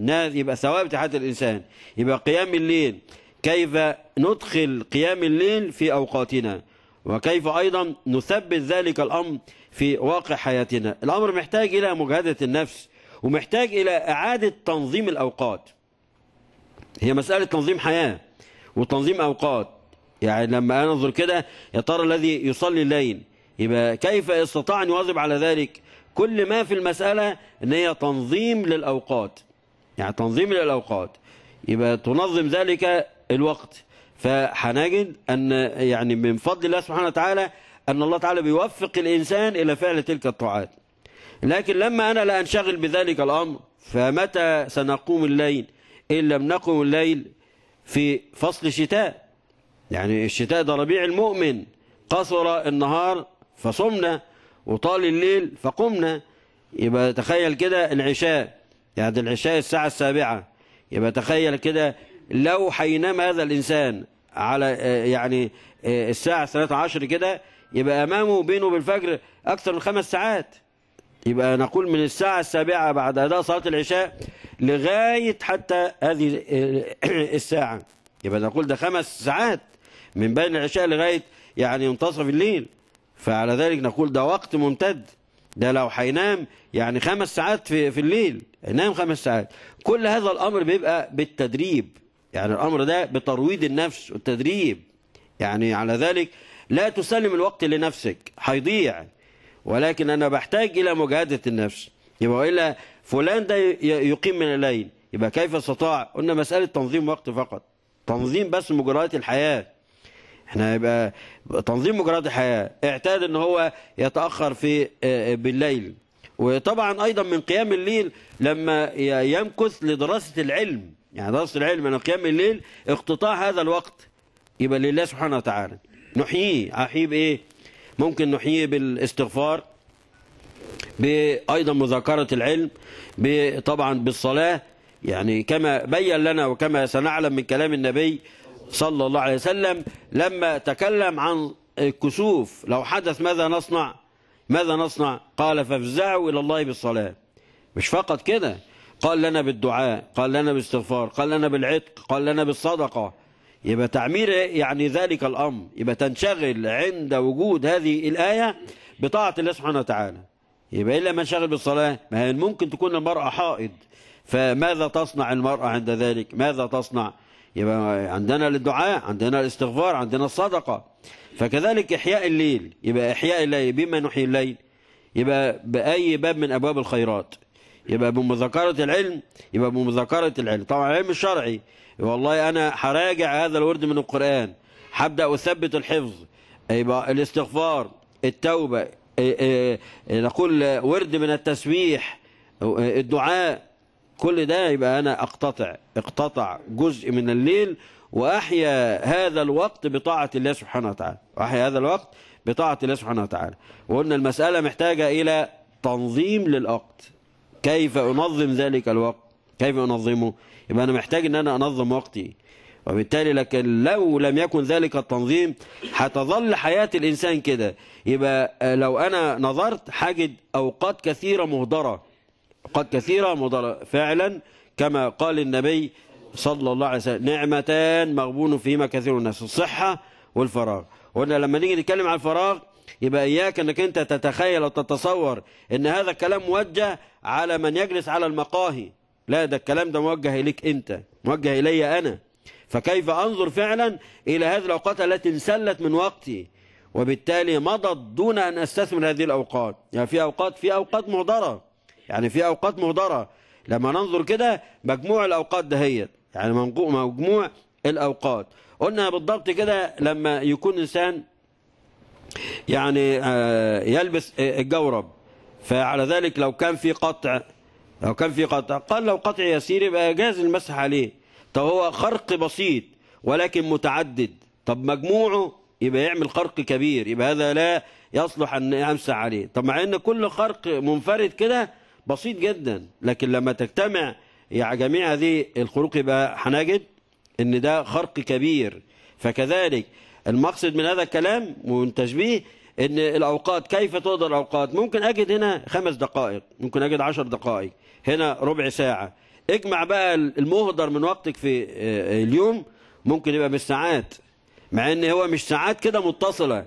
يبقى ثوابت حياة الإنسان يبقى قيام الليل كيف ندخل قيام الليل في أوقاتنا وكيف أيضا نثبت ذلك الأمر في واقع حياتنا الأمر محتاج إلى مجاهدة النفس ومحتاج إلى إعادة تنظيم الأوقات هي مسألة تنظيم حياة وتنظيم أوقات يعني لما أنا أنظر كده يا ترى الذي يصلي الليل يبقى كيف استطاع أن يواظب على ذلك كل ما في المسألة أن هي تنظيم للأوقات يعني تنظيم للأوقات يبقى تنظم ذلك الوقت فهنجد أن يعني من فضل الله سبحانه وتعالى أن الله تعالى بيوفق الإنسان إلى فعل تلك الطاعات لكن لما أنا لا أنشغل بذلك الأمر فمتى سنقوم الليل إن لم نقم الليل في فصل الشتاء يعني الشتاء ده ربيع المؤمن قصر النهار فصمنا وطال الليل فقمنا يبقى تخيل كده العشاء يعني العشاء الساعة السابعة يبقى تخيل كده لو حينام هذا الإنسان على آه، يعني آه، الساعة 13 كده يبقى أمامه بينه وبين الفجر أكثر من خمس ساعات يبقى نقول من الساعة السابعة بعد أداء صلاة العشاء لغاية حتى هذه الساعة يبقى نقول ده خمس ساعات من بين العشاء لغاية يعني منتصف الليل فعلى ذلك نقول ده وقت ممتد ده لو هينام يعني خمس ساعات في, في الليل ينام خمس ساعات كل هذا الأمر بيبقى بالتدريب يعني الأمر ده بترويض النفس والتدريب يعني على ذلك لا تسلم الوقت لنفسك هيضيع ولكن أنا بحتاج إلى مجاهدة النفس يبقى وإلا فلان ده يقيم من الليل يبقى كيف استطاع قلنا مسألة تنظيم وقت فقط تنظيم بس مجريات الحياة احنا يبقى تنظيم مجريات الحياة اعتاد ان هو يتأخر في آه، آه، بالليل وطبعا ايضا من قيام الليل لما يمكث لدراسة العلم يعني دراسة العلم من قيام الليل اقتطاع هذا الوقت يبقى لله سبحانه وتعالى نحييه احييه بايه ممكن نحييه بالاستغفار بأيضا مذاكرة العلم طبعا بالصلاة يعني كما بين لنا وكما سنعلم من كلام النبي صلى الله عليه وسلم لما تكلم عن الكسوف لو حدث ماذا نصنع ماذا نصنع قال فافزعوا إلى الله بالصلاة مش فقط كده قال لنا بالدعاء قال لنا بالاستغفار قال لنا بالعتق قال لنا بالصدقة يبقى تعمير يعني ذلك الأمر يبقى تنشغل عند وجود هذه الآية بطاعة الله سبحانه وتعالى يبقى إلا ما انشغل بالصلاة ما هي ممكن تكون المرأة حائض فماذا تصنع المرأة عند ذلك ماذا تصنع يبقى عندنا الدعاء عندنا الاستغفار عندنا الصدقة فكذلك إحياء الليل يبقى إحياء الليل بما نحيي الليل يبقى بأي باب من أبواب الخيرات يبقى بمذاكرة العلم يبقى بمذاكرة العلم طبعا العلم الشرعي والله انا هراجع هذا الورد من القران حبدا اثبت الحفظ يبقى الاستغفار التوبه نقول ورد من التسبيح الدعاء كل ده يبقى انا اقتطع اقتطع جزء من الليل واحيا هذا الوقت بطاعه الله سبحانه وتعالى واحيا هذا الوقت بطاعه الله سبحانه وتعالى وقلنا المساله محتاجه الى تنظيم للوقت كيف انظم ذلك الوقت كيف انظمه يبقى انا محتاج ان انا انظم وقتي وبالتالي لكن لو لم يكن ذلك التنظيم هتظل حياة الإنسان كده يبقى آه، لو أنا نظرت حاجد أوقات كثيرة مهدرة أوقات كثيرة مهدرة فعلا كما قال النبي صلى الله عليه وسلم نعمتان مغبون فيهما كثير الناس الصحة والفراغ وانا لما نيجي نتكلم عن الفراغ يبقى إياك أنك أنت تتخيل او تتصور أن هذا الكلام موجه على من يجلس على المقاهي لا ده الكلام ده موجه إليك أنت موجه إلي أنا فكيف أنظر فعلا إلى هذه الأوقات التي انسلت من وقتي وبالتالي مضت دون أن أستثمر هذه الأوقات يعني في أوقات في أوقات مهدرة يعني في أوقات مهدرة لما ننظر كده مجموع الأوقات دهيت يعني مجموع الأوقات قلنا بالضبط كده لما يكون إنسان يعني آه، يلبس آه، الجورب فعلى ذلك لو كان في قطع لو كان في قطع قال لو قطع يسير يبقى جاز المسح عليه طب هو خرق بسيط ولكن متعدد طب مجموعه يبقى يعمل خرق كبير يبقى هذا لا يصلح أن أمسح عليه طب مع أن كل خرق منفرد كده بسيط جدا لكن لما تجتمع يا جميع هذه الخروق يبقى هنجد ان ده خرق كبير فكذلك المقصد من هذا الكلام تشبيه ان الاوقات كيف تقدر الاوقات ممكن اجد هنا خمس دقائق ممكن اجد عشر دقائق هنا ربع ساعة اجمع بقى المهدر من وقتك في آه، اليوم ممكن يبقى بالساعات مع ان هو مش ساعات كده متصلة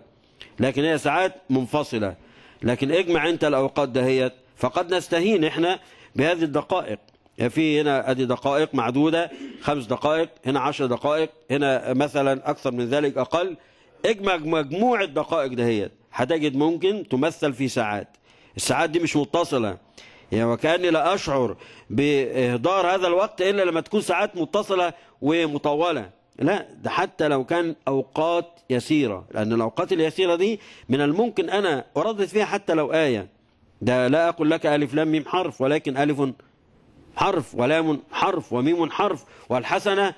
لكن هي ساعات منفصلة لكن اجمع انت الاوقات دهيت فقد نستهين احنا بهذه الدقائق في هنا ادي دقائق معدودة خمس دقائق هنا عشر دقائق هنا مثلا اكثر من ذلك اقل اجمع مجموع الدقائق دهيت هتجد ممكن تمثل في ساعات الساعات دي مش متصلة يعني وكأني لا أشعر بإهدار هذا الوقت إلا لما تكون ساعات متصلة ومطولة لا ده حتى لو كان أوقات يسيرة لأن الأوقات اليسيرة دي من الممكن أنا اردد فيها حتى لو آية ده لا أقول لك ألف لام ميم حرف ولكن ألف حرف ولام حرف وميم حرف والحسنة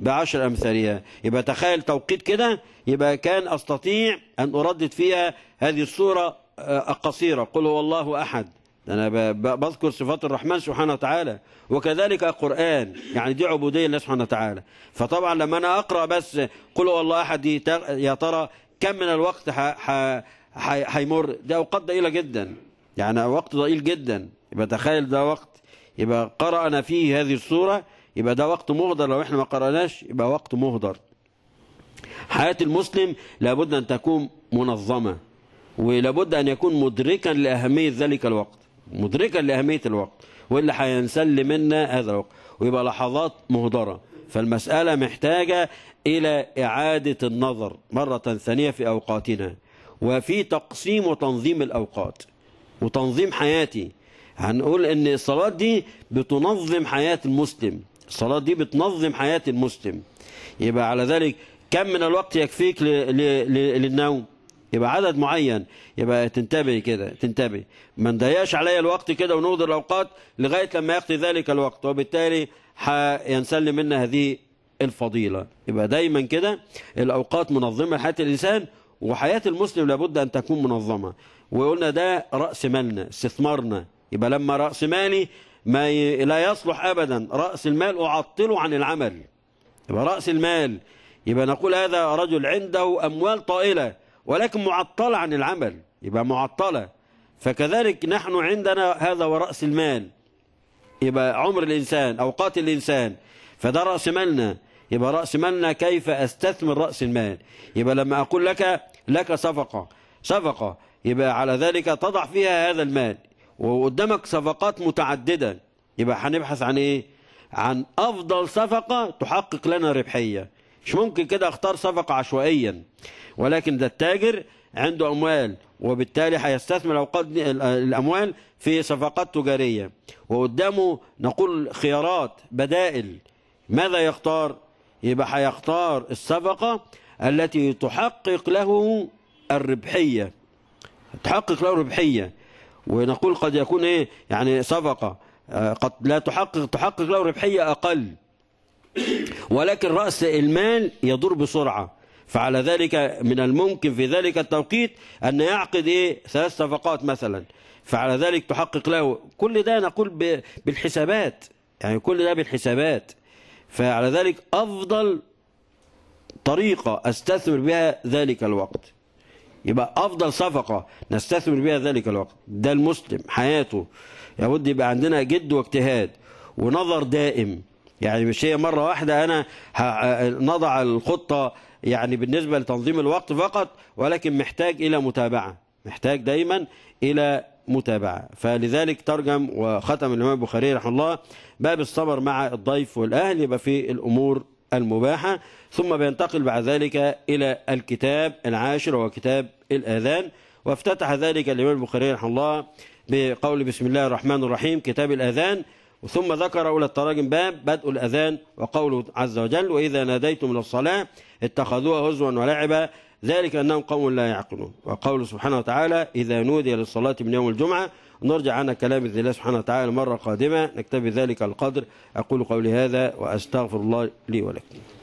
بعشر أمثالها يبقى تخيل توقيت كده يبقى كان أستطيع أن أردد فيها هذه الصورة آه، القصيرة قل هو الله أحد أنا بذكر صفات الرحمن سبحانه وتعالى وكذلك القرآن يعني دي عبودية لله سبحانه وتعالى فطبعا لما أنا أقرأ بس قل هو الله أحد يا ترى كم من الوقت هيمر ده أوقات ضئيلة جدا يعني وقت ضئيل جدا يبقى تخيل ده وقت يبقى قرأنا فيه هذه الصورة يبقى ده وقت مهدر لو احنا ما قرأناش يبقى وقت مهدر حياة المسلم لابد أن تكون منظمة ولابد أن يكون مدركا لأهمية ذلك الوقت مدركا لأهمية الوقت واللي هينسل منا هذا الوقت ويبقى لحظات مهدرة فالمسألة محتاجة إلى إعادة النظر مرة ثانية في أوقاتنا وفي تقسيم وتنظيم الأوقات وتنظيم حياتي هنقول إن الصلاة دي بتنظم حياة المسلم الصلاة دي بتنظم حياة المسلم يبقى على ذلك كم من الوقت يكفيك للنوم يبقى عدد معين يبقى تنتبه كده تنتبه ما نضيقش عليا الوقت كده ونقضي الاوقات لغايه لما يقضي ذلك الوقت وبالتالي ينسلم منا هذه الفضيله يبقى دايما كده الاوقات منظمه لحياه الانسان وحياه المسلم لابد ان تكون منظمه وقلنا ده راس مالنا استثمارنا يبقى لما راس مالي ما ي... لا يصلح ابدا راس المال اعطله عن العمل يبقى راس المال يبقى نقول هذا رجل عنده اموال طائله ولكن معطلة عن العمل يبقى معطلة فكذلك نحن عندنا هذا ورأس المال يبقى عمر الإنسان أوقات الإنسان فده رأس مالنا يبقى رأس مالنا كيف أستثمر رأس المال يبقى لما أقول لك لك صفقة صفقة يبقى على ذلك تضع فيها هذا المال وقدامك صفقات متعددة يبقى هنبحث عن إيه عن أفضل صفقة تحقق لنا ربحية مش ممكن كده اختار صفقة عشوائيا ولكن ده التاجر عنده أموال وبالتالي هيستثمر أوقات الأموال في صفقات تجارية وقدامه نقول خيارات بدائل ماذا يختار؟ يبقى هيختار الصفقة التي تحقق له الربحية تحقق له ربحية ونقول قد يكون إيه يعني صفقة آه، قد لا تحقق تحقق له ربحية أقل ولكن رأس المال يدور بسرعة فعلى ذلك من الممكن في ذلك التوقيت أن يعقد إيه ثلاث صفقات مثلا فعلى ذلك تحقق له كل ده نقول بالحسابات يعني كل ده بالحسابات فعلى ذلك أفضل طريقة أستثمر بها ذلك الوقت يبقى أفضل صفقة نستثمر بها ذلك الوقت ده المسلم حياته لابد يبقى عندنا جد واجتهاد ونظر دائم يعني مش هي مرة واحدة أنا نضع الخطة يعني بالنسبة لتنظيم الوقت فقط ولكن محتاج إلى متابعة محتاج دايما إلى متابعة فلذلك ترجم وختم الإمام البخاري رحمه الله باب الصبر مع الضيف والأهل يبقى في الأمور المباحة ثم بينتقل بعد ذلك إلى الكتاب العاشر وهو كتاب الآذان وافتتح ذلك الإمام البخاري رحمه الله بقول بسم الله الرحمن الرحيم كتاب الأذان ثم ذكر أولى التراجم باب بدء الأذان وقوله عز وجل وإذا ناديتم من الصلاة اتخذوها هزوا ولعبا ذلك أنهم قوم لا يعقلون وقوله سبحانه وتعالى إذا نودي للصلاة من يوم الجمعة نرجع عن كلام الله سبحانه وتعالى مرة قادمة نكتفي ذلك القدر أقول قولي هذا وأستغفر الله لي ولكم